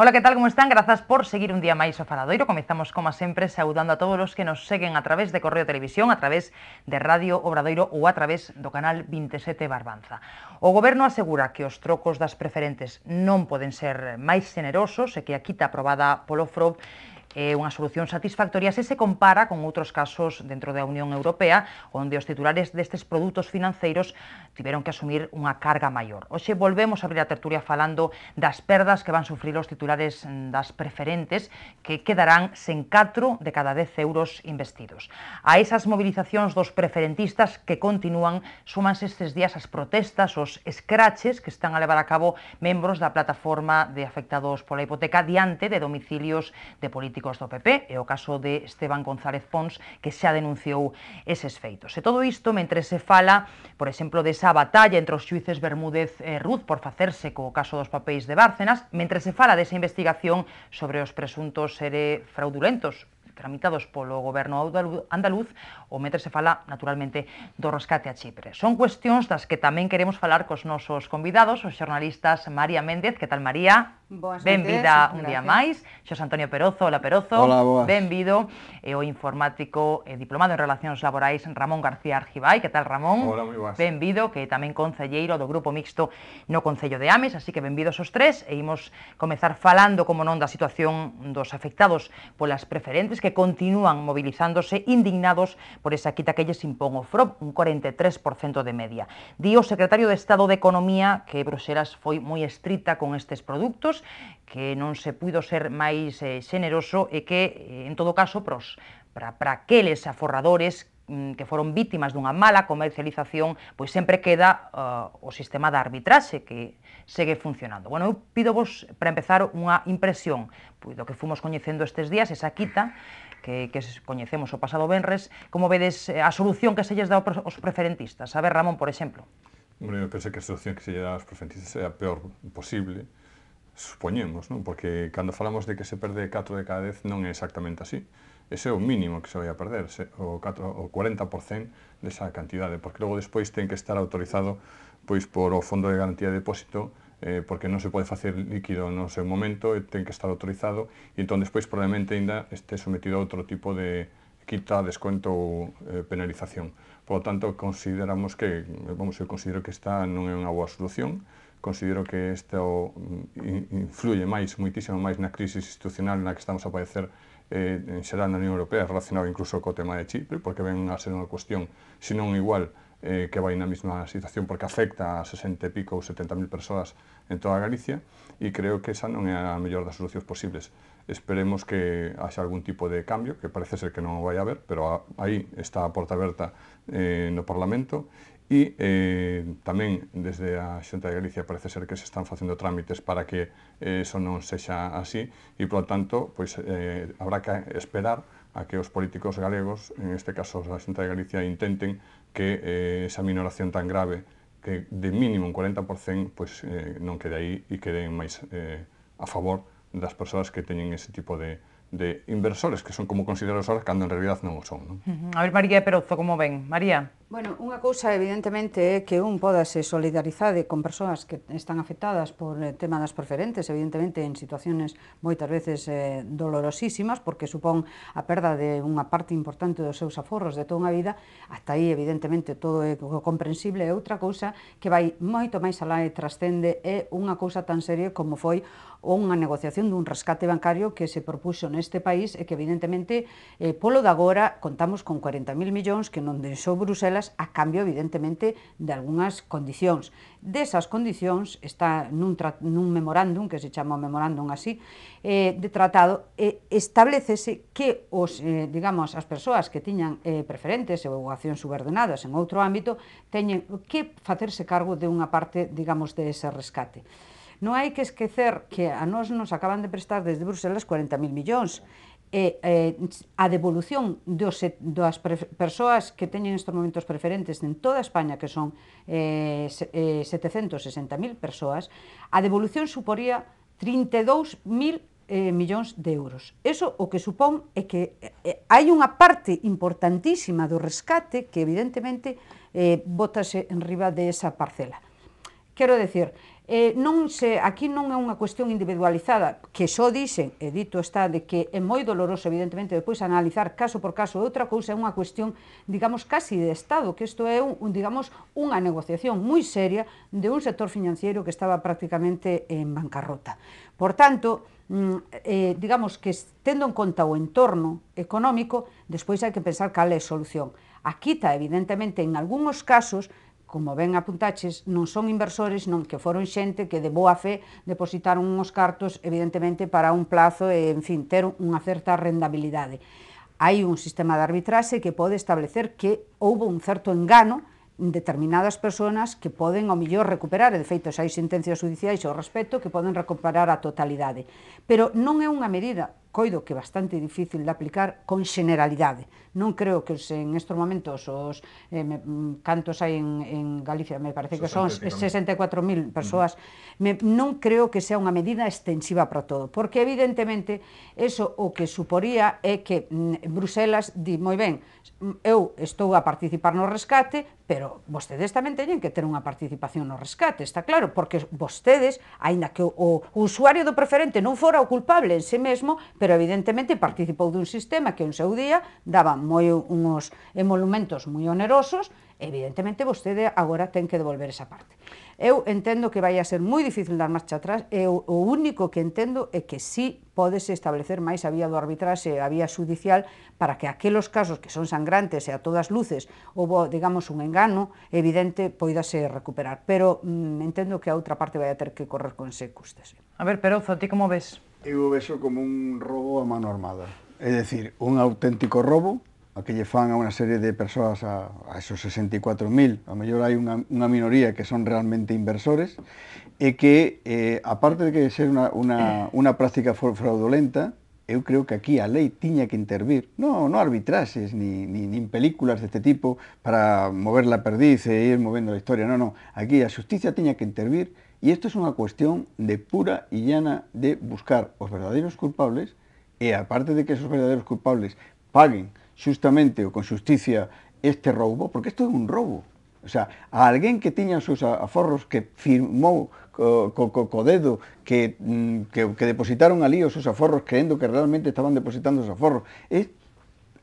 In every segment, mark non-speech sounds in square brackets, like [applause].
Ola, que tal, como están? Grazas por seguir un día máis o Faladoiro. Comezamos, como sempre, saudando a todos os que nos seguen a través de Correo Televisión, a través de Radio Obradoiro ou a través do canal 27 Barbanza. O goberno asegura que os trocos das preferentes non poden ser máis generosos e que a quita aprobada polo FROB é unha solución satisfactoria se se compara con outros casos dentro da Unión Europea, onde os titulares destes produtos financeiros tiveron que asumir unha carga maior. Oxe, volvemos a abrir a tertulia falando das perdas que van sufrir os titulares das preferentes, que quedarán sen 4 de cada 10 euros investidos. A esas movilizacións dos preferentistas que continúan, súmanse estes días as protestas, os escraches que están a levar a cabo membros da plataforma de afectados pola hipoteca diante de domicilios de política políticos do PP, e o caso de Esteban González Pons, que xa denunciou eses feitos. E todo isto mentre se fala, por exemplo, desa batalla entre os xuíces Bermúdez e Ruz por facerse co caso dos papéis de Bárcenas, mentre se fala desa investigación sobre os presuntos ere fraudulentos tramitados polo goberno andaluz, o metre se fala naturalmente do rescate a Chipre. Son cuestións das que tamén queremos falar cos nosos convidados, os xornalistas María Méndez, que tal María? Boas Benvida un día máis, Xos Antonio Perozo, hola Perozo, hola, boas. benvido, e o informático e diplomado en Relacións Laborais Ramón García Argibay, que tal Ramón? Hola, moi boas. Benvido, que tamén concelleiro do Grupo Mixto no Concello de Ames, así que benvidos os tres, e imos comezar falando, como non, da situación dos afectados polas preferentes que que continúan mobilizándose indignados por esa quita que lles impón o FROB, un 43% de media. Di o secretario de Estado de Economía que Bruxelas foi moi estrita con estes produtos, que non se puido ser máis eh, xeneroso e que, eh, en todo caso, pros, para aqueles aforradores Mm, que foron vítimas dunha mala comercialización, pois sempre queda uh, o sistema da arbitraxe que segue funcionando. Bueno, eu pido vos, para empezar, unha impresión pois, do que fomos coñecendo estes días, esa quita, que, que coñecemos o pasado Benres, como vedes eh, a solución que se lles dá aos preferentistas? A ver, Ramón, por exemplo. Bueno, eu penso que a solución que se lle dá aos preferentistas é a peor posible, supoñemos, non? porque cando falamos de que se perde 4 de cada 10 non é exactamente así. Ese é o mínimo que se vai a perder, se, o, 4, o 40% desa cantidade, porque logo despois ten que estar autorizado pois por o Fondo de Garantía de Depósito eh, porque non se pode facer líquido no seu momento e ten que estar autorizado e entón despois probablemente ainda este sometido a outro tipo de quita, desconto ou eh, penalización. Por lo tanto, consideramos que, vamos, eu considero que esta non é unha boa solución, considero que isto mm, influye máis, muitísimo máis na crisis institucional na que estamos a padecer eh, en xeral na Unión Europea relacionado incluso co tema de Chipre, porque ven a ser unha cuestión, senón non igual, eh, que vai na mesma situación porque afecta a 60 e pico ou 70.000 persoas en toda Galicia e creo que esa non é a mellor das solucións posibles. Esperemos que haxa algún tipo de cambio, que parece ser que non vai haber, pero aí está a porta aberta eh, no Parlamento E eh, tamén desde a Xunta de Galicia parece ser que se están facendo trámites para que eh, eso non sexa así e, polo tanto, pois, eh, habrá que esperar a que os políticos galegos, en este caso a Xunta de Galicia, intenten que eh, esa minoración tan grave que de mínimo un 40% pois, eh, non quede aí e quede máis eh, a favor das persoas que teñen ese tipo de, de inversores, que son como considerados ahora, cando en realidad non o son. Non? Uh -huh. A ver, María Perozo, como ven? María? Bueno, unha cousa evidentemente é que un podase solidarizade con persoas que están afectadas por eh, tema das preferentes, evidentemente en situacións moitas veces eh, dolorosísimas, porque supón a perda de unha parte importante dos seus aforros de toda unha vida, hasta aí evidentemente todo é comprensible, é outra cousa que vai moito máis alá e trascende é unha cousa tan seria como foi unha negociación dun rescate bancario que se propuxo neste país e que evidentemente eh, polo de agora contamos con 40.000 millóns que non deixou Bruselas escolas a cambio, evidentemente, de algunhas condicións. Desas condicións está nun, nun memorándum, que se chama memorándum así, eh, de tratado, eh, establecese que os, eh, digamos, as persoas que tiñan eh, preferentes ou accións subordenadas en outro ámbito teñen que facerse cargo de unha parte, digamos, de ese rescate. Non hai que esquecer que a nós nos acaban de prestar desde Bruselas 40.000 millóns e eh, a devolución dos, das pre, persoas que teñen estes momentos preferentes en toda España, que son eh, eh, 760.000 persoas, a devolución suporía 32.000 eh, millóns de euros. Eso o que supón é que eh, hai unha parte importantísima do rescate que evidentemente eh, botase en riba de esa parcela. Quero decir, eh, non se, aquí non é unha cuestión individualizada, que só dicen, e dito está, de que é moi doloroso, evidentemente, depois analizar caso por caso, outra cousa é unha cuestión, digamos, casi de Estado, que isto é, un, digamos, unha negociación moi seria de un sector financiero que estaba prácticamente en bancarrota. Por tanto, mm, eh, digamos que tendo en conta o entorno económico, despois hai que pensar cal é a solución. Aquí está, evidentemente, en algúns casos, como ben apuntaches, non son inversores, non que foron xente que de boa fe depositaron uns cartos, evidentemente, para un plazo e, en fin, ter unha certa rendabilidade. Hai un sistema de arbitraxe que pode establecer que houve un certo engano en determinadas persoas que poden ao millor recuperar, e de feito xa hai sentencias judiciais ao respecto que poden recuperar a totalidade. Pero non é unha medida coido que é bastante difícil de aplicar con generalidade. Non creo que os, en estes momentos os eh, me, cantos hai en, en Galicia, me parece que son 64.000 persoas, uh -huh. me, non creo que sea unha medida extensiva para todo, porque evidentemente eso o que suporía é que mm, Bruselas di moi ben, eu estou a participar no rescate, pero vostedes tamén teñen que ter unha participación no rescate, está claro, porque vostedes, aínda que o, o usuario do preferente non fora o culpable en sí mesmo, pero pero evidentemente participou dun sistema que un seu día daba moi unos emolumentos moi onerosos, evidentemente vostede agora ten que devolver esa parte. Eu entendo que vai a ser moi difícil dar marcha atrás, e o, o único que entendo é que sí podese establecer máis a vía do arbitraxe, a vía judicial, para que aqueles casos que son sangrantes e a todas luces houve, digamos, un engano evidente, poidase recuperar. Pero mm, entendo que a outra parte vai a ter que correr con ese custes. A ver, Perozo, ti como ves? eu vexo como un robo a mano armada. É dicir, un auténtico robo a que lle fan a unha serie de persoas a, a esos 64.000, a mellor hai unha, unha minoría que son realmente inversores, e que, eh, aparte de que ser unha, unha, unha práctica fraudulenta, eu creo que aquí a lei tiña que intervir, non, non arbitraxes, ni, ni, nin películas deste tipo para mover la perdiz e ir movendo a historia, non, non, aquí a justicia tiña que intervir Y esto es una cuestión de pura y llana de buscar los verdaderos culpables, y aparte de que esos verdaderos culpables paguen justamente o con justicia este robo, porque esto es un robo. O sea, a alguien que tenía sus aforros, que firmó con dedo, que, mm, depositaron allí sus sus aforros creyendo que realmente estaban depositando sus aforros,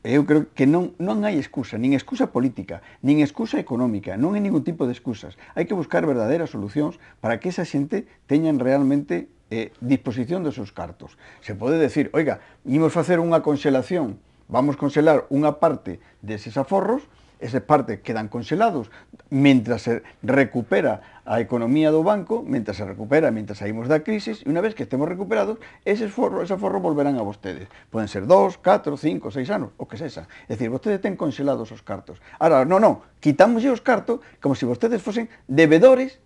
eu creo que non, non hai excusa, nin excusa política, nin excusa económica, non hai ningún tipo de excusas. Hai que buscar verdadeiras solucións para que esa xente teñan realmente eh, disposición dos seus cartos. Se pode decir, oiga, imos facer unha conxelación, vamos conxelar unha parte deses aforros, esas partes quedan conxelados mentras se recupera a economía do banco, mentras se recupera, mentras saímos da crisis, e unha vez que estemos recuperados, ese forro, ese forro volverán a vostedes. Poden ser 2, 4, 5, 6 anos, o que sexa. É dicir, vostedes ten conxelados os cartos. Ahora, non, non, quitamos os cartos como se si vostedes fosen devedores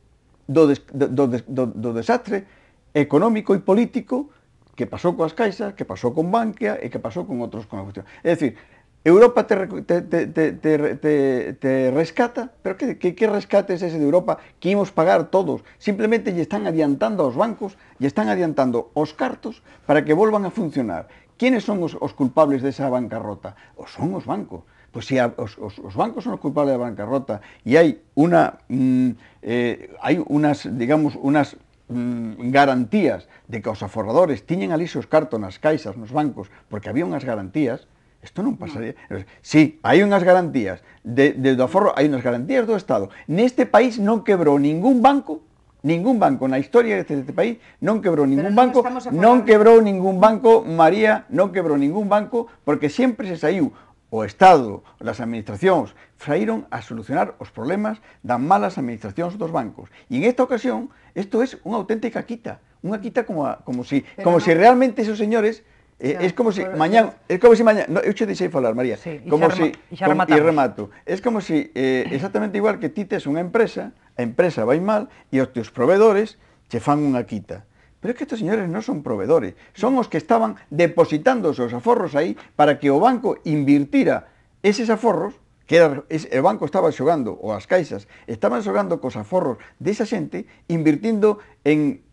do, des, do, do, do, do desastre económico e político que pasou coas caixas, que pasou con Bankia e que pasou con outros con a cuestión. É dicir, Europa te, te, te, te te, rescata, pero ¿qué, qué, qué rescate es ese de Europa que imos pagar todos? Simplemente lle están adiantando los bancos, ya están adiantando os cartos para que volvan a funcionar. ¿Quiénes son os, os culpables esa bancarrota? O son os bancos. Pues pois se los os, os, os bancos son os culpables da bancarrota e hai una mm, eh, hai unas, digamos, unas mm, garantías de que os aforradores tiñen alisos os cartos nas caixas, nos bancos, porque había unas garantías, Isto non pasaría. No. Sí, hai unhas garantías. De, de, do aforro hai unhas garantías do Estado. Neste país non quebrou ningún banco Ningún banco na historia deste de país non quebrou ningún banco, non quebrou ningún banco, María, non quebrou ningún banco, porque sempre se saiu o Estado, as administracións, saíron a solucionar os problemas das malas administracións dos bancos. E en esta ocasión, isto é es unha auténtica quita, unha quita como, a, como si, Pero como no. si realmente esos señores Eh, claro, es como si mañá, es como si mañá, no, eu che deixei falar, María. Sí, como se, si e xa remato. Es como si eh, exactamente igual que ti tes unha empresa, a empresa vai mal e os teus proveedores che fan unha quita. Pero é que estes señores non son proveedores, son os que estaban depositando os seus aforros aí para que o banco invirtira eses aforros que era, es, o banco estaba xogando, ou as caixas, estaban xogando cos aforros desa xente, invirtindo en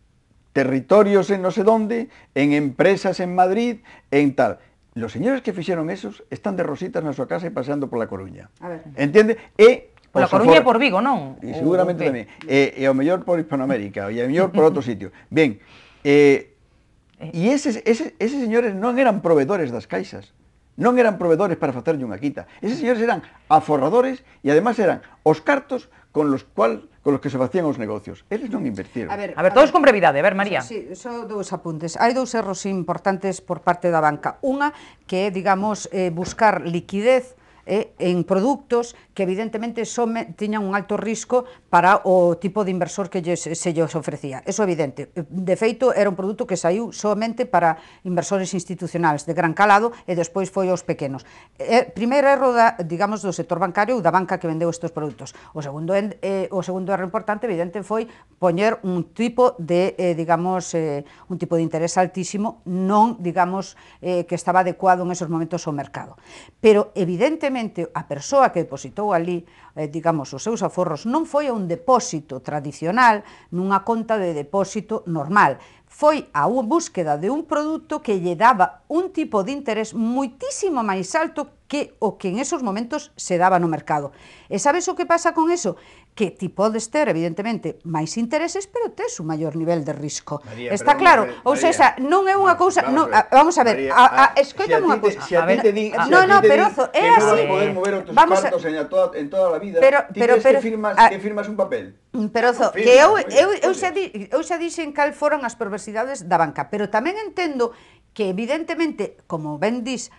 territorios en no sé dónde, en empresas en Madrid, en tal. Los señores que hicieron esos están de rositas en su casa y paseando La Coruña. A ver. Entende? E Coruña y por Vigo, ¿no? Y seguramente también. E, e o mejor por Hispanoamérica, e ao mejor por otro [laughs] sitio. Bien, eh, y esos ese, ese señores no eran proveedores de las caixas. no eran proveedores para hacerle una quita. Esos señores eran aforradores e además eran os cartos con los cuales los que se facían os negocios. Eles non invertiron. A ver, a ver todos a ver, con brevidade, a ver, María. Sí, só dous apuntes. Hai dous erros importantes por parte da banca. Unha que é, digamos, eh, buscar liquidez eh, en produtos que evidentemente son, tiñan un alto risco para o tipo de inversor que lles, se lles ofrecía. Eso é evidente. De feito, era un produto que saiu somente para inversores institucionales de gran calado e despois foi aos pequenos. Eh, primeiro erro, da, digamos, do sector bancario ou da banca que vendeu estes produtos. O segundo, eh, o segundo erro importante, evidente, foi poñer un tipo de, eh, digamos, eh, un tipo de interés altísimo non, digamos, eh, que estaba adecuado en esos momentos ao mercado. Pero, evidentemente, realmente a persoa que depositou ali, eh, digamos, os seus aforros non foi a un depósito tradicional, nunha conta de depósito normal, foi a búsqueda de un produto que lle daba un tipo de interés muitísimo máis alto que o que en esos momentos se daba no mercado. E sabes o que pasa con eso? Que ti podes ter, evidentemente, máis intereses, pero tes un maior nivel de risco. María, Está claro? Ou ou esa non é unha cousa... Claro, non, a, vamos a ver, María, a, a, a escoita unha cousa. Se a ti te din, ah, no, no, perozo, é que así. non poder mover os teus vamos cartos a... en, a toda, en toda a vida, pero, ti pero, pero, que, firmas, a... que firmas un papel. Mm, perozo, que eu, eu, eu, xa di, eu xa dixen cal foron as perversidades da banca, pero tamén entendo que evidentemente, como ben dis,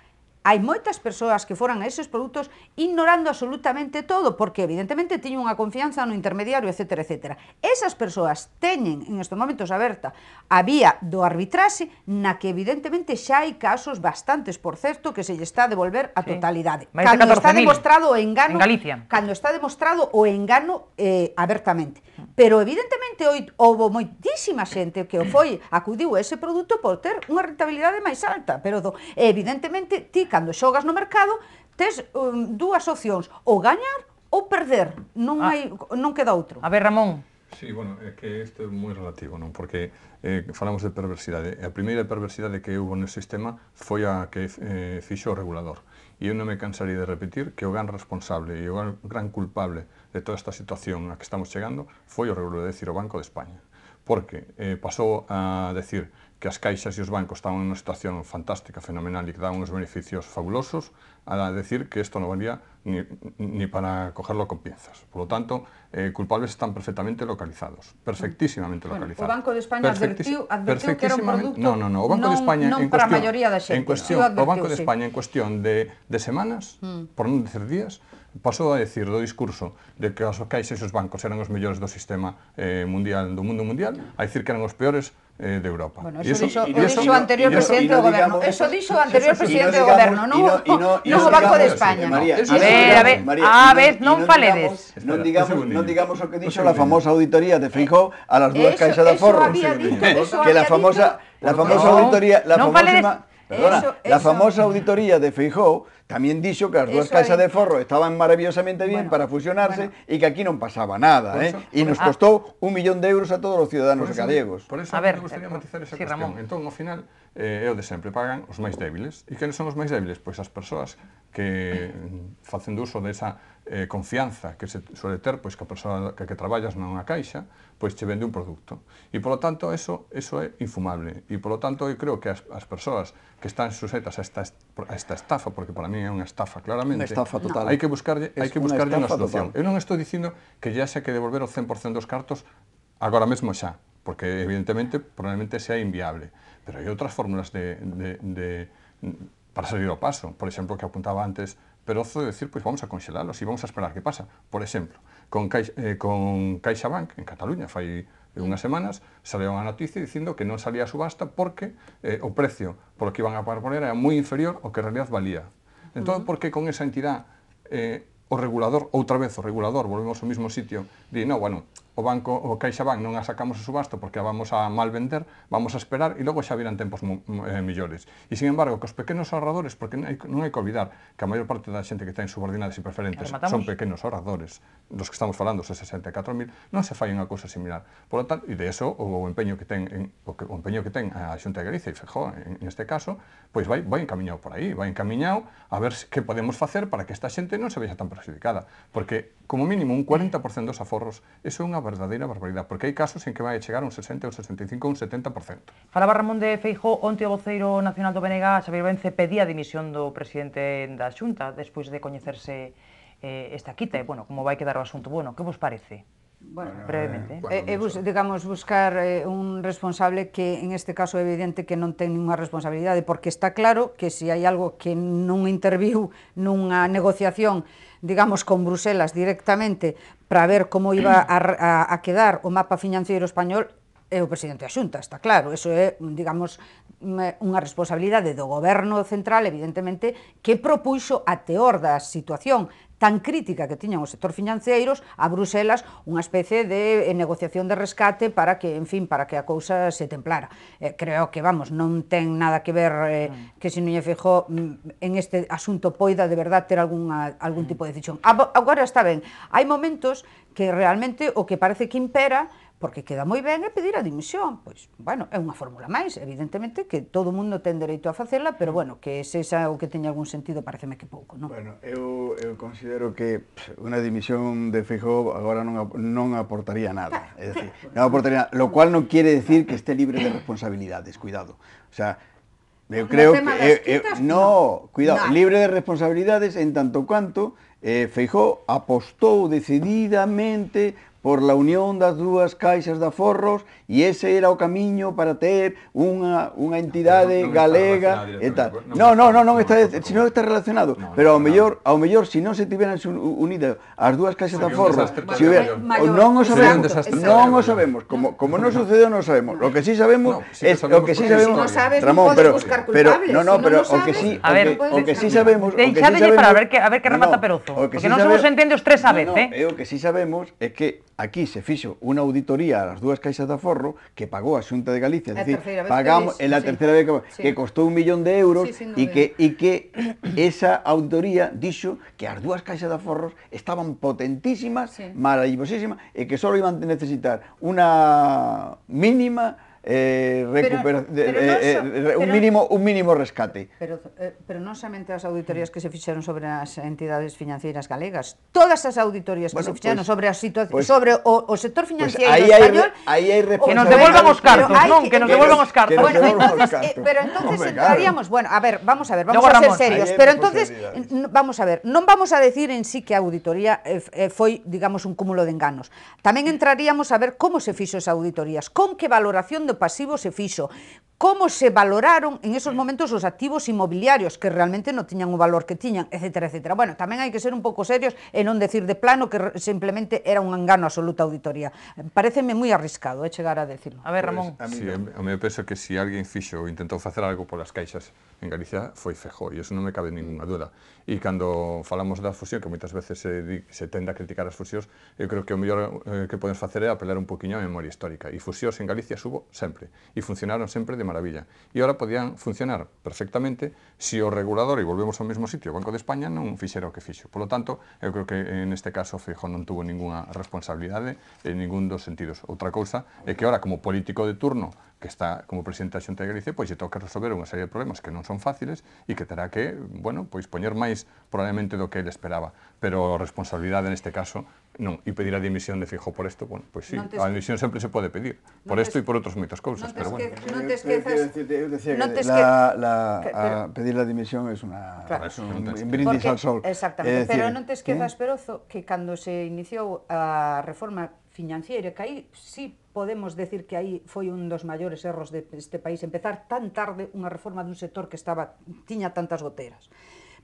hai moitas persoas que foran a eses produtos ignorando absolutamente todo, porque evidentemente teñen unha confianza no intermediario, etc. etc. Esas persoas teñen en estes momentos aberta a vía do arbitraxe, na que evidentemente xa hai casos bastantes, por certo, que se lle está a devolver a totalidade. Cando está demostrado o engano, en Galicia. cando está demostrado o engano eh, abertamente. Pero evidentemente hoy houve moitísima xente que o foi acudiu a ese produto por ter unha rentabilidade máis alta, pero do, evidentemente ti cando xogas no mercado, tes um, dúas opcións, ou gañar ou perder, non ah. hai non queda outro. A ver, Ramón. Sí, bueno, é que isto é moi relativo, non? Porque eh, falamos de perversidade. A primeira perversidade que houve no sistema foi a que eh, fixo o regulador. E eu non me cansaría de repetir que o gran responsable e o gran, culpable de toda esta situación a que estamos chegando foi o regulador, é dicir, o Banco de España. Porque eh, pasou a decir que as caixas e os bancos estaban nunha situación fantástica, fenomenal e que daban uns beneficios fabulosos, a decir que isto non valía ni, ni para cogerlo con pinzas. Por lo tanto, eh, culpables están perfectamente localizados, perfectísimamente localizados. Bueno, o Banco de España advertiu, advertiu que era un producto no, no, no, o Banco non, de España non en para cuestión, a maioría da xente. En cuestión, advertiu, o Banco de España sí. en cuestión de, de semanas, mm. por non decir días, pasou a decir do discurso de que as caixas e os bancos eran os mellores do sistema eh, mundial do mundo mundial, a decir que eran os peores Eh, de Europa. Bueno, eso, dijo, anterior presidente del gobierno. Eso dijo anterior presidente del gobierno, no, no, Banco de España. a ver, a ver, a ver, no paledes. No digamos, no digamos lo que dijo la famosa auditoría de eh, Fijó a las dudas caixas de Aforro Que la famosa, la famosa auditoría, la famosa Perdona, eso, la eso. famosa auditoría de Feijóo tamén dixo que as dúas caixas de forro estaban maravillosamente bien bueno, para fusionarse bueno. e que aquí non pasaba nada, ¿eh? Eso, eh? y e nos ah, costou un millón de euros a todos os ciudadanos por eso, galegos. Por eso a ver, me gustaría eh, matizar esa sí, cuestión. Ramón. Entón, ao final, eh, é o de sempre, pagan os máis débiles. E quiénes son os máis débiles? Pois as persoas que facendo mm, uso de esa eh, confianza que se suele ter pois, que a persoa que, que traballas nunha caixa pois che vende un produto. E, polo tanto, eso, eso é infumable. E, polo tanto, eu creo que as, as persoas que están sujetas a esta, a esta estafa, porque para mí é unha estafa claramente, unha estafa total. hai que buscarlle, hai que buscarlle unha, unha solución. Total. Eu non estou dicindo que ya se que devolver o 100% dos cartos agora mesmo xa, porque evidentemente probablemente sea inviable. Pero hai outras fórmulas de, de, de, para salir ao paso. Por exemplo, que apuntaba antes pero ozo de decir, pois vamos a conxelarlos e vamos a esperar que pasa. Por exemplo, con, Caix, eh, con CaixaBank en Cataluña fai unhas semanas saiu unha noticia dicindo que non salía a subasta porque eh, o precio por que iban a proponer era moi inferior ao que en realidad valía. Entón, uh -huh. por que con esa entidade eh, o regulador, outra vez o regulador, volvemos ao mesmo sitio, di, no, bueno, o banco o CaixaBank non a sacamos a subasto porque a vamos a mal vender, vamos a esperar e logo xa virán tempos eh, millores. E, sin embargo, que os pequenos ahorradores, porque non hai, non hai que olvidar que a maior parte da xente que ten subordinadas e preferentes son pequenos ahorradores, dos que estamos falando, os 64.000, non se fai unha cousa similar. Por lo tanto, e de eso o empeño que ten en, o, que, o empeño que ten a Xunta de Galicia e Feijó en, en este caso, pois vai, vai encaminhado por aí, vai encaminhado a ver que podemos facer para que esta xente non se vexa tan perjudicada, porque como mínimo un 40% dos aforros. Eso é unha verdadeira barbaridade, porque hai casos en que vai chegar un 60, un 65, un 70%. Falaba Ramón de Feijó, onte o voceiro nacional do BNG, Xavier Vence, pedía a dimisión do presidente da Xunta despois de coñecerse eh, esta quita. E, bueno, como vai quedar o asunto? Bueno, que vos parece? Bueno, para, brevemente. Eh, eh, eh, eh bus, digamos, buscar eh, un responsable que en este caso é evidente que non ten unha responsabilidade, porque está claro que se si hai algo que non interviu nunha negociación, digamos, con Bruselas directamente para ver como iba a, a, a quedar o mapa financiero español, é o presidente da Xunta, está claro, eso é, digamos, unha responsabilidade do goberno central, evidentemente, que propuxo a teor da situación, tan crítica que tiñan o sector financeiros a Bruselas unha especie de eh, negociación de rescate para que, en fin, para que a cousa se templara. Eh, creo que, vamos, non ten nada que ver eh, mm. que se non lle mm, en este asunto poida de verdad ter algunha, algún mm. tipo de decisión. Agora está ben, hai momentos que realmente o que parece que impera porque queda moi ben e pedir a dimisión. Pois, bueno, é unha fórmula máis, evidentemente, que todo mundo ten dereito a facela, pero, bueno, que se xa o que teña algún sentido, pareceme que pouco, non? Bueno, eu, eu considero que unha dimisión de Feijó agora non, non aportaría nada. [laughs] É dicir, non aportaría nada, lo cual non quere decir que este libre de responsabilidades, cuidado. O sea, Eu creo que Eu, eu, no, cuidado, no. libre de responsabilidades en tanto cuanto eh, Feijó apostou decididamente por la unión das dúas caixas de aforros e ese era o camiño para ter unha, unha entidade no, non, non galega e tal. Non, non, non, non está, sino está relacionado, no, pero ao mellor, ao mellor se non se tiveran unidas as dúas caixas de aforros, se hubiera, non o sabemos, non o sabemos, como como non sucedeu non sabemos. Lo que sí sabemos no, es o que sí sabemos. Si no sabes, Ramón, pero pero no, no, pero o que sí, o que sí sabemos, o que sí sabemos. para ver que a ver que remata Perozo, porque non se vos entende os tres a vez, eh. O que sí sabemos é que Aquí se fixo unha auditoría ás dúas caixas de aforro que pagou a Xunta de Galicia, é dicir, pagamos en la terceira vez que, sí. que costou un millón de euros sí, e que e que esa auditoría dixo que as dúas caixas de aforros estaban potentísimas, sí. maravillosísimas e que só iban a necesitar unha mínima eh, recupera, pero, pero eh, eh, un mínimo un mínimo rescate. Pero eh, pero non somente as auditorías que se fixeron sobre as entidades financeiras galegas, todas as auditorías bueno, que se fixeron pues, sobre a situación pues, sobre o, o sector financiero pues español. Hay, ahí hay que nos devuelvan os cartos, hay, non, que nos devuelvan os cartos. Bueno, entonces, eh, pero entonces Hombre, entraríamos, claro. bueno, a ver, vamos a ver, vamos no, a ser Ramón, serios, pero entonces vamos a ver, non vamos a decir en sí que a auditoría eh, foi, eh, digamos, un cúmulo de enganos. Tamén entraríamos a ver como se fixo esa auditorías, con que valoración pasivo se fiso... como se valoraron en esos momentos os activos inmobiliarios, que realmente non tiñan o valor que tiñan, etc. etc. Bueno, tamén hai que ser un pouco serios e non decir de plano que simplemente era un engano absoluta auditoría. Pareceme moi arriscado eh, chegar a decirlo. A ver, Ramón. Pues, a mí, sí, a mí penso que se si alguén fixo ou intentou facer algo polas caixas en Galicia foi fejo e iso non me cabe ninguna duda. E cando falamos da fusión, que moitas veces se, se tende a criticar as fusións, eu creo que o mellor eh, que podemos facer é apelar un poquinho á memoria histórica. E fusións en Galicia subo sempre, e funcionaron sempre de maravilla. E ora podían funcionar perfectamente se si o regulador, e volvemos ao mesmo sitio, o Banco de España non fixera o que fixo. Por lo tanto, eu creo que en este caso Feijó non tuvo ninguna responsabilidade en ningún dos sentidos. Outra cousa é que ora, como político de turno, que está como presidente da Xunta de Galicia, pois lle toca resolver unha serie de problemas que non son fáciles e que terá que, bueno, pois poñer máis probablemente do que ele esperaba, pero a responsabilidade neste caso non, e pedir a dimisión de Fijo por isto, bueno, pois sí, a dimisión sempre se pode pedir, por isto e por outras moitas cousas, pero bueno. Non te esquezas, eu decía que no te la, la, a pedir a dimisión é unha claro, un, un brindis Porque, al sol. Exactamente, decir, pero non te esquezas, eh? Perozo, que cando se iniciou a reforma financiera, que aí sí podemos decir que aí foi un dos maiores erros deste país, empezar tan tarde unha reforma dun sector que estaba tiña tantas goteras.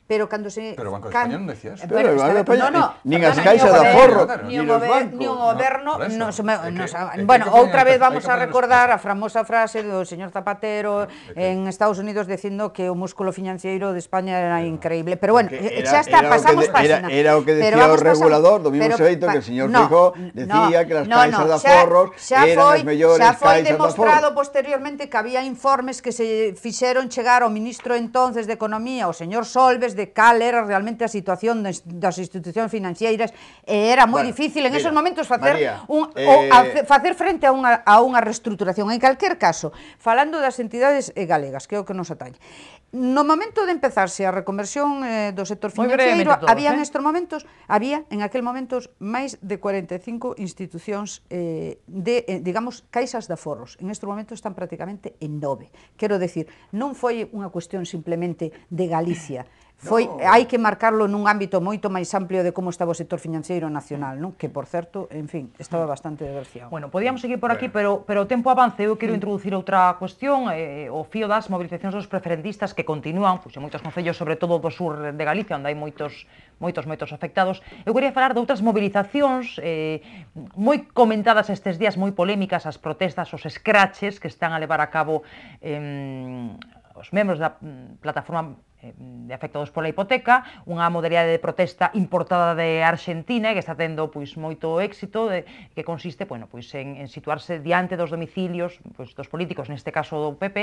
Pero cando se... Pero o eh, eh, Banco de España can... non decía eso. Pero, pero Banco de España, no, no, nin as caixas de aforro, ni, o Banco. bancos. Ni o goberno... No, no, no, no, bueno, outra vez vamos a recordar a famosa frase do señor Zapatero en Estados Unidos dicindo que o músculo financiero de España era increíble. Pero bueno, era, xa está, pasamos página. Era, era o que decía o regulador do mismo xeito que o señor Fijo decía que as caixas de aforros eran as mellores caixas de aforro. Xa foi demostrado posteriormente que había informes que se fixeron chegar ao ministro entonces de Economía, o señor Solves, de cal era realmente a situación das institucións financeiras e era moi bueno, difícil en mira, esos momentos facer María, un eh... a, facer frente a unha a unha reestruturación. En calquer caso, falando das entidades eh, galegas, que é o que nos atañe. No momento de empezarse a reconversión eh, do sector financeiro, había eh? nestes momentos, había en aquel momentos máis de 45 institucións eh, de, eh, digamos, caixas de aforros. En este momento están prácticamente en nove. Quero decir, non foi unha cuestión simplemente de Galicia, Foi, no. hai que marcarlo nun ámbito moito máis amplio de como estaba o sector financeiro nacional, non? Que por certo, en fin, estaba bastante desgraciado. Bueno, podíamos seguir por aquí, pero pero o tempo avance, eu quero introducir outra cuestión, eh, o fío das mobilizacións dos preferendistas que continúan, pois en moitos concellos, sobre todo do sur de Galicia, onde hai moitos moitos moitos afectados. Eu quería falar de outras mobilizacións eh, moi comentadas estes días, moi polémicas as protestas, os escraches que están a levar a cabo eh, os membros da mm, plataforma de afectados pola hipoteca, unha modalidade de protesta importada de Argentina que está tendo pois moito éxito de, que consiste, bueno, pois en, en situarse diante dos domicilios pois, dos políticos, neste caso do PP,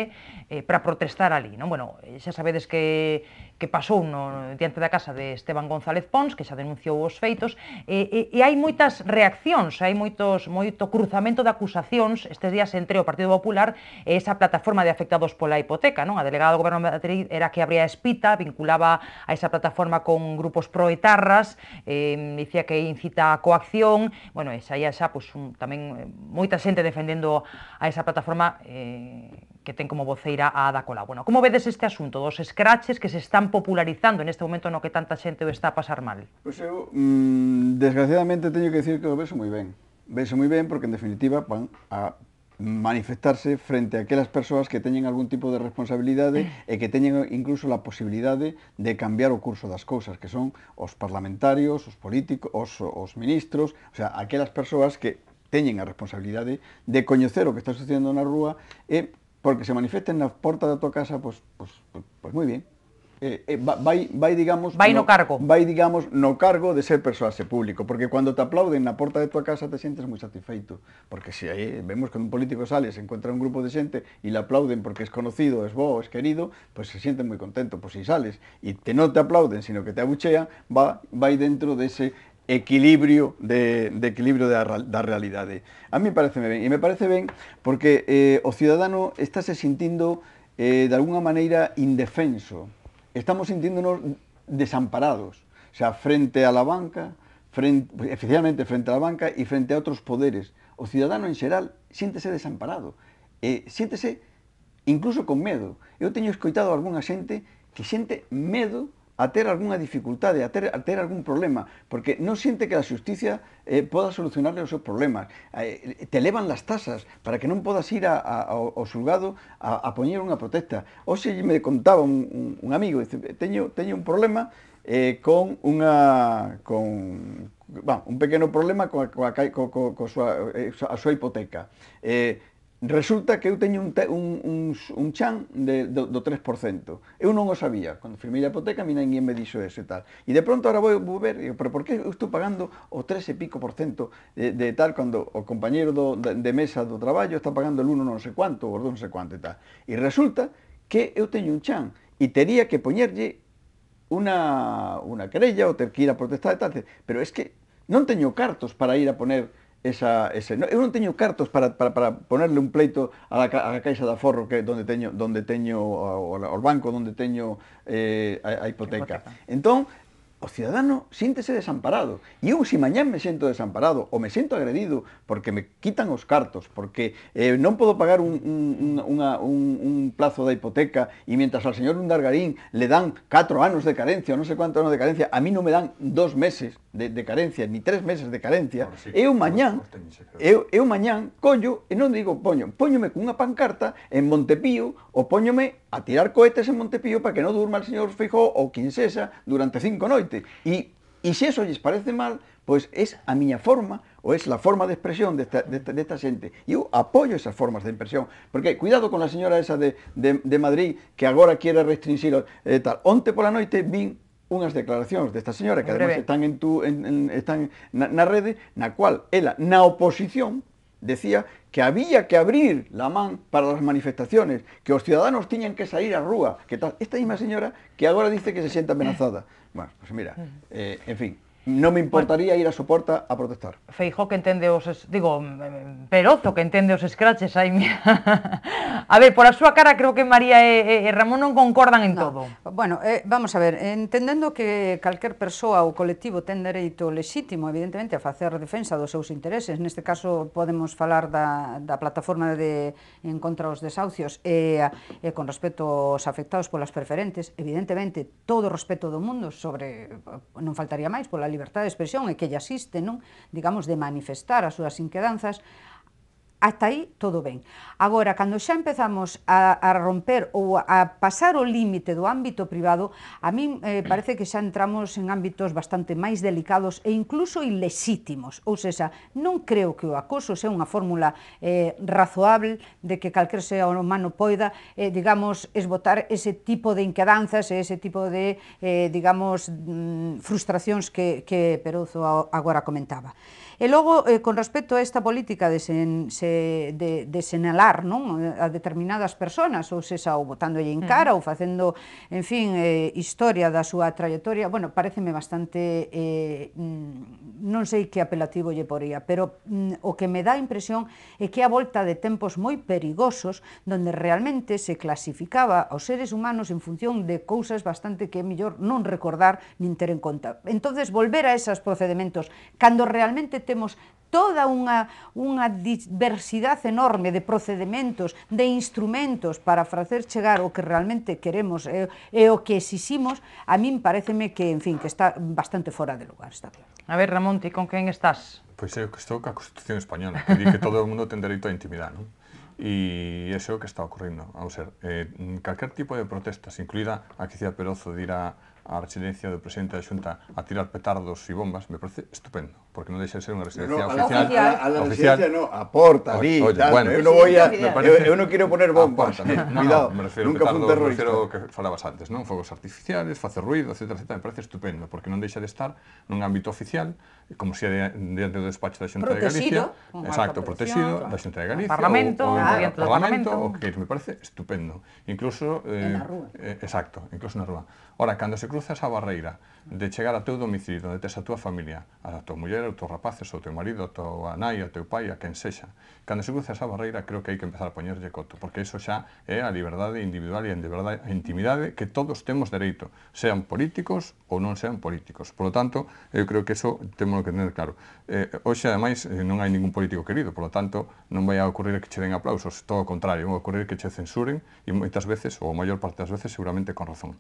eh, para protestar ali, non? Bueno, eh, xa sabedes que que pasou no, diante da casa de Esteban González Pons, que xa denunciou os feitos, e, e, e hai moitas reaccións, hai moitos, moito cruzamento de acusacións estes días entre o Partido Popular e esa plataforma de afectados pola hipoteca. Non? A delegada do Goberno de Madrid era que abría espita, vinculaba a esa plataforma con grupos proetarras, eh, dicía que incita a coacción, bueno, e xa, xa pues, un, tamén eh, moita xente defendendo a esa plataforma eh, que ten como voceira a Ada Colau. Bueno, como vedes este asunto dos escraches que se están popularizando neste momento no que tanta xente o está a pasar mal? Pois pues eu, mm, desgraciadamente, teño que decir que o vexo moi ben. Vexo moi ben porque, en definitiva, van a manifestarse frente a aquelas persoas que teñen algún tipo de responsabilidade e que teñen incluso a posibilidade de cambiar o curso das cousas, que son os parlamentarios, os políticos, os, os ministros, o sea, aquelas persoas que teñen a responsabilidade de coñecer o que está sucedendo na rúa e porque se manifieste en la puerta de tu casa, pues, pues, pues, pues muy bien. Eh, eh, va y digamos... va no, cargo. Va digamos, no cargo de ser se público, porque cuando te aplauden en la puerta de tu casa te sientes muy satisfeito, porque si ahí vemos que un político sale, se encuentra un grupo de gente y le aplauden porque es conocido, es vos es querido, pues se siente muy contento, pues, si sales y te no te aplauden, sino que te abuchea, va, y dentro de ese... equilibrio de, de equilibrio da, da realidade. A mí parece ben, e me parece ben porque eh, o ciudadano está se sintindo eh, de alguna maneira indefenso. Estamos sintiéndonos desamparados, o sea, frente a la banca, frente, especialmente frente a la banca e frente a outros poderes. O ciudadano en xeral síntese desamparado, eh, síntese incluso con medo. Eu teño escoitado a algunha xente que xente medo a ter algunha dificultade, a ter, a ter algún problema, porque non siente que a justicia eh, poda solucionarle os seus problemas. Eh, te levan las tasas para que non podas ir a, a, ao xulgado a, a poñer unha protesta. Oxe me contaba un, un, un amigo, dice, teño, teño un problema eh, con unha... Con, bueno, un pequeno problema coa, coa, coa, coa, coa súa, eh, a súa hipoteca. Eh, Resulta que eu teño un, te, un, un, un chan de, do, do 3%. Eu non o sabía. Cando firmei a hipoteca, a mí ninguén me dixo ese tal. E de pronto agora vou, vou ver, digo, pero por que eu estou pagando o 3 e pico por cento de, de tal cando o compañero do, de, de mesa do traballo está pagando el 1 non sei cuánto, o 2 non sei cuánto e tal. E resulta que eu teño un chan e teria que poñerlle unha, unha querella ou ter que ir a protestar e tal. Pero es que non teño cartos para ir a poner esa, ese. No, eu non teño cartos para, para, para ponerle un pleito a, la, a caixa de aforro que donde teño donde teño ao, o banco, donde teño eh, a, a hipoteca. hipoteca. Entón, o ciudadano síntese desamparado. E eu, se mañán me sento desamparado ou me sento agredido porque me quitan os cartos, porque eh, non podo pagar un, un, unha, un, un plazo da hipoteca e mientras ao señor Undargarín le dan 4 anos de carencia ou non sei quanto anos de carencia, a mí non me dan 2 meses de, de carencia, ni 3 meses de carencia, sí, eu mañán, eu, eu mañán collo e non digo poño, poñome cunha pancarta en Montepío ou poñome a tirar cohetes en Montepío para que non durma el señor Feijó ou quincesa durante cinco noites fuerte. E, e se eso lles parece mal, pois é a miña forma ou é a forma de expresión desta, desta, desta xente. E eu apoio esas formas de impresión. Porque, cuidado con a señora esa de, de, de Madrid que agora quere restringir eh, tal. Onte pola noite vin unhas declaracións desta señora que además están en tu en, en, están na, na rede na cual ela na oposición decía que había que abrir la man para las manifestaciones, que os ciudadanos tenían que salir á rúa, que tal. Esta mesma señora que agora dice que se siente amenazada. Bueno, pues mira, eh, en fin, Non me importaría ir a Soporta a protestar. Feijó que entende os... Es... Digo, Perozo que entende os scratches. Aí, [laughs] a ver, por a súa cara creo que María e, e Ramón non concordan en no. todo. Bueno, eh, vamos a ver, entendendo que calquer persoa ou colectivo ten dereito lexítimo, evidentemente, a facer defensa dos seus intereses. Neste caso, podemos falar da, da plataforma de en contra os desahucios e, e con respecto aos afectados polas preferentes, evidentemente, todo o respeto do mundo sobre... non faltaría máis pola liberdade de expresión e que lle asiste, non? digamos, de manifestar as súas inquedanzas hasta aí todo ben. Agora, cando xa empezamos a, a romper ou a pasar o límite do ámbito privado, a min eh, parece que xa entramos en ámbitos bastante máis delicados e incluso ilexítimos. Ou seja, non creo que o acoso sea unha fórmula eh, razoable de que calquer sea o humano poida, eh, digamos, esbotar ese tipo de inquedanzas e ese tipo de, eh, digamos, mm, frustracións que, que Perozo agora comentaba. E logo, eh, con respecto a esta política de sen, sen de, de, señalar non? a determinadas personas, ou sexa, ou botándolle en cara, uh -huh. ou facendo, en fin, eh, historia da súa trayectoria, bueno, pareceme bastante, eh, mm, non sei que apelativo lle poría, pero mm, o que me dá impresión é que a volta de tempos moi perigosos, donde realmente se clasificaba aos seres humanos en función de cousas bastante que é mellor non recordar nin ter en conta. Entonces volver a esos procedementos, cando realmente temos toda unha, unha diversidade enorme de procedementos, de instrumentos para facer chegar o que realmente queremos e, eh, e o que exiximos, a min pareceme que, en fin, que está bastante fora de lugar, está claro. A ver, Ramón, ti con quen estás? Pois eu que estou ca Constitución Española, que di que todo o mundo ten dereito á intimidade, non? E iso é o que está ocorrendo. Ao ser, eh, calquer tipo de protestas, incluída a que Cía Perozo de ir a, a residencia do presidente da Xunta a tirar petardos e bombas, me parece estupendo, porque non deixa de ser unha residencia no, no, oficial. A, la, a, a la oficial, residencia no, a porta, o, tal, bueno, eu ¿eh? non voy a, parece, eu, eu non quero poner bombas. Porta, no, [laughs] no, Cuidado, no, me refiero, nunca petardo, fun un terrorista. Me refiero que falabas antes, non? Fogos artificiales, facer ruido, etc, etc, me parece estupendo, porque non deixa de estar nun ámbito oficial, como se é diante do despacho da Xunta protegido, de Galicia, exacto, protegido, da Xunta de Galicia, Parlamento, o, o, ah, o Parlamento, o que me parece estupendo. Incluso... Eh, en la eh, rúa. Eh, exacto, incluso na rúa. Ora, cando se cruzas a barreira de chegar ao teu domicilio, onde tes a tua familia, a tua muller, aos teus rapaces, ao teu marido, a tua nai, ao teu pai, a quen sexa. Cando se cruza esa barreira, creo que hai que empezar a poñerlle coto, porque iso xa é a liberdade individual e a intimidade que todos temos dereito, sean políticos ou non sean políticos. Por lo tanto, eu creo que iso temos que tener claro. Eh, hoxe, ademais, eh, non hai ningún político querido, por lo tanto, non vai a ocurrir que che den aplausos, todo o contrario, vai a ocurrir que che censuren, e moitas veces, ou a maior parte das veces, seguramente con razón.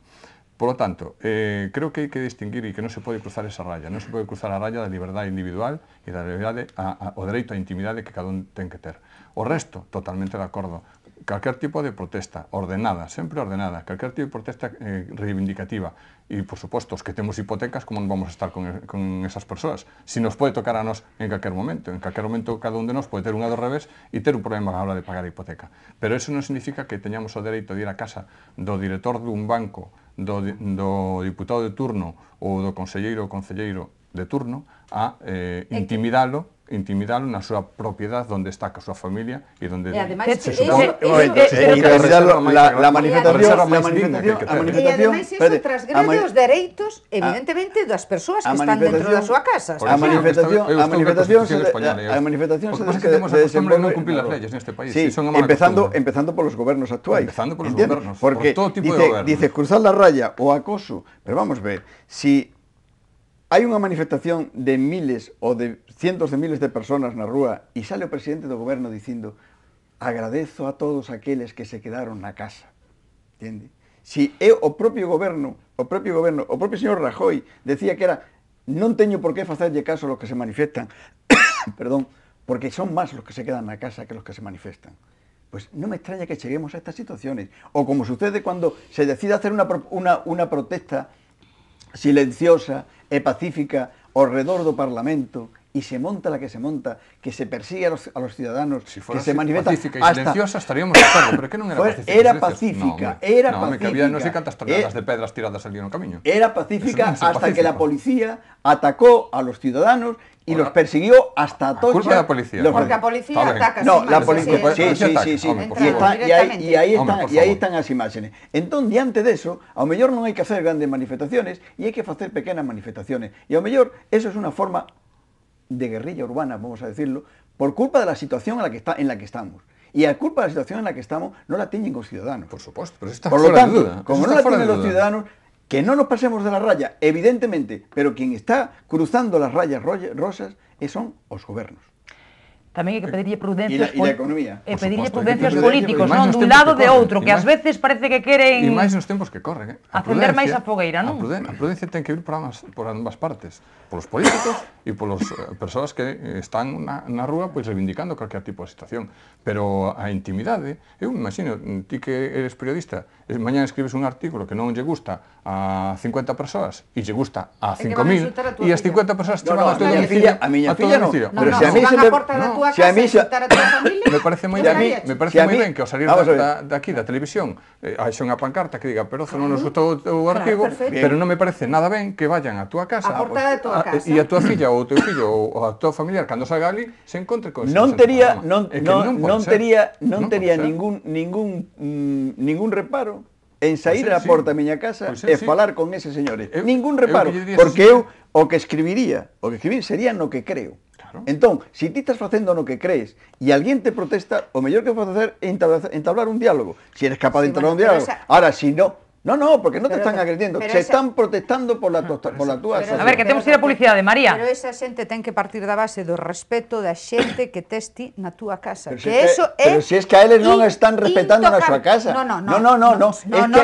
Por lo tanto, eh, creo que hay que distinguir e que non se pode cruzar esa raya. Non se pode cruzar a raya da liberdade individual e da liberdade a, a, o dereito á intimidade que cada un ten que ter. O resto, totalmente de acordo. Calquer tipo de protesta, ordenada, sempre ordenada, calquer tipo de protesta eh, reivindicativa. E, por suposto, os que temos hipotecas, como non vamos a estar con, con esas persoas? Si nos pode tocar a nos en calquer momento. En calquer momento cada un de nós pode ter unha do revés e ter un problema a hora de pagar a hipoteca. Pero eso non significa que teñamos o dereito de ir a casa do director dun banco do, do diputado de turno ou do conselleiro ou concelleiro de turno a eh, intimidalo intimidalo na súa propiedade onde está a súa familia e onde e ademais se supón un momento, se que la, la, manifestación a manifestación, a manifestación, e ademais iso transgrede os dereitos evidentemente das persoas que están dentro da súa casa a manifestación a manifestación a manifestación se que temos a costumbre non cumprir as leyes neste país sí, son empezando empezando polos gobernos actuais empezando polos gobernos de dice dice cruzar la raya o acoso pero vamos ver si hai unha manifestación de miles ou de cientos de miles de personas na rúa e sale o presidente do goberno dicindo agradezo a todos aqueles que se quedaron na casa. Entende? Si é o propio goberno, o propio goberno, o propio señor Rajoy decía que era non teño por que facerlle caso los que se manifestan, [coughs] perdón, porque son máis los que se quedan na casa que los que se manifestan. Pues non me extraña que cheguemos a estas situaciones. O como sucede cuando se decide hacer una, una, una protesta silenciosa e pacífica ao redor do Parlamento y se monta la que se monta, que se persigue a los, ciudadanos, que se manifiesta. Pacífica y silenciosa estaríamos de acuerdo, pero que no era pacífica. Era pacífica, no, era no, pacífica. no sé cuántas toneladas eh, de piedras tiradas al en camino. Era pacífica hasta que la policía atacó a los ciudadanos y los persiguió hasta a Atocha. Culpa de la policía. Porque la policía ataca. No, la policía. Sí, sí, sí. sí, y, ahí, están, y ahí están las imágenes. Entonces, antes de eso, a lo mejor no hay que hacer grandes manifestaciones y hay que hacer pequeñas manifestaciones. Y a lo mejor eso es una forma de guerrilla urbana, vamos a decirlo, por culpa de la situación en la que, está, en la que estamos. Y a culpa de la situación en la que estamos no la tienen los ciudadanos. Por supuesto, pero está por lo tanto, de Como no la tienen los ciudadanos, que no nos pasemos de la raya, evidentemente, pero quien está cruzando las rayas rosas son los gobiernos. Tamén hai que eh, pedirlle prudencias e, e da economía. E eh, pedirlle prudencias políticos, non dun lado de outro, que ás veces parece que queren E máis nos tempos que corren, eh? A acender máis a fogueira, non? A prudencia, a prudencia ten que ir por ambas, por ambas partes, polos políticos e polos eh, persoas que están na, na rúa pois reivindicando calquer tipo de situación. Pero a intimidade, eu imagino, ti que eres periodista, eh, mañá escribes un artículo que non lle gusta a 50 persoas e lle gusta a 5.000 e as 50 persoas che no, no, van a, a, a, a, a, a, a, a, a, a, a, a, a, a, a, se a, tua casa a mí, a... a tua familia, [coughs] me parece moi ben, me parece moi ben que ao salir Vamos da, da, aquí da televisión eh, haxe unha pancarta que diga, pero non nos gustou o arquivo, claro, pero non me parece nada ben que vayan a túa casa, a portada de túa casa. e a túa filla ou o teu fillo ou a tua familiar cando salga ali se encontre con Non tería non non, non tería non tería ningún ningún mm, ningún reparo en sair pues, a porta sí. miña casa pues, e sí. falar con ese señores. Eu, Ningún reparo, eu porque eu o que escribiría, o que escribir sería no que creo. Claro. Entón, se si ti estás facendo no que crees e alguén te protesta, o mellor que podes facer é entablar, entablar un diálogo. Se si eres capaz sí, de entablar bueno, un diálogo. Esa... Ahora, se si non, No, no, porque no pero, te están agrediendo, se esa... están protestando por la, ah, tosta, por la tua pero, A ver, que temos que ir a publicidade, María. Pero esa xente ten que partir da base do respeto da xente que testi na túa casa. Pero que si eso te, é Pero si es que a eles non están respetando na súa casa. No, no, no. No, no, no, no. No, no,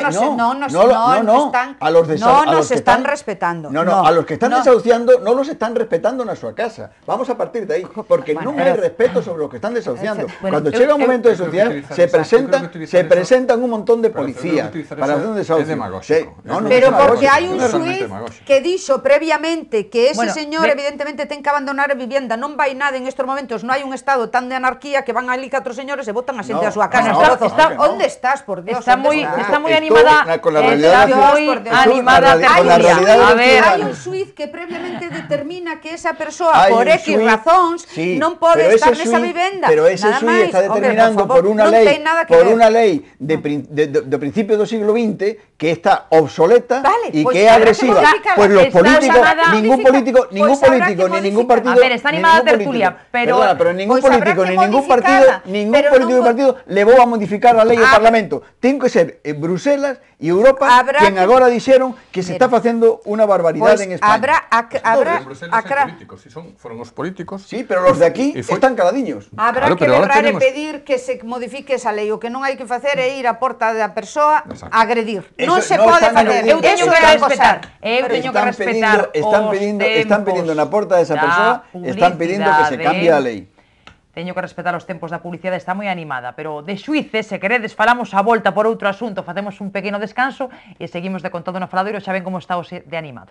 no, no, a los desa... no, no, a los están, están respetando. No, no, a los que están desahuciando no los están respetando na súa casa. Vamos a partir de aí, porque non hai respeto sobre los que están desahuciando. Cando Cuando chega un momento de desahuciar, se presentan se presentan un montón de policías para hacer un desahucio. Es demagógico. Sí. No, no, pero es porque hay un juez que dixo previamente que ese bueno, señor me... evidentemente ten que abandonar a vivenda, non vai nada en estes momentos, non hai un estado tan de anarquía que van ali catro señores e botan a xente no, a súa casa. No, está, está, onde estás, por Dios? Está moi está moi animada. Con la realidad, está moi animada Hay A ver, hai un juez que previamente determina que esa persoa por X razóns non pode estar esa vivenda. Pero ese juez está determinando por unha lei, por unha lei de, principios del do principio do siglo XX que está obsoleta vale, y pues que es agresiva. Que pues los políticos, ningún político, ningún pues político, ni ningún partido. A ver, está animada tertulia, político, pero. Perdona, pero ningún pues político, ni ningún partido, ningún político no, y partido le va a modificar la ley del Parlamento. Tiene que ser en Bruselas y Europa habrá quien que, ahora dijeron que se mira, está haciendo una barbaridad en España. Habrá, ac, habrá, no, en acra... políticos, si son, fueron los políticos. Sí, pero los de aquí fue... están caladiños. Habrá claro, que lograr tenemos... pedir que se modifique esa ley. O que non hai que facer é ir a porta da persoa Exacto. agredir. Eso, non se no pode facer. Eu teño que respetar. Eu teño que respetar están pedindo, están pedindo na porta desa persoa, están pedindo que se cambie a lei teño que respetar os tempos da publicidade, está moi animada, pero de xuice, se queredes, falamos a volta por outro asunto, facemos un pequeno descanso e seguimos de contado no faladoiro, xa ven como está o de animado.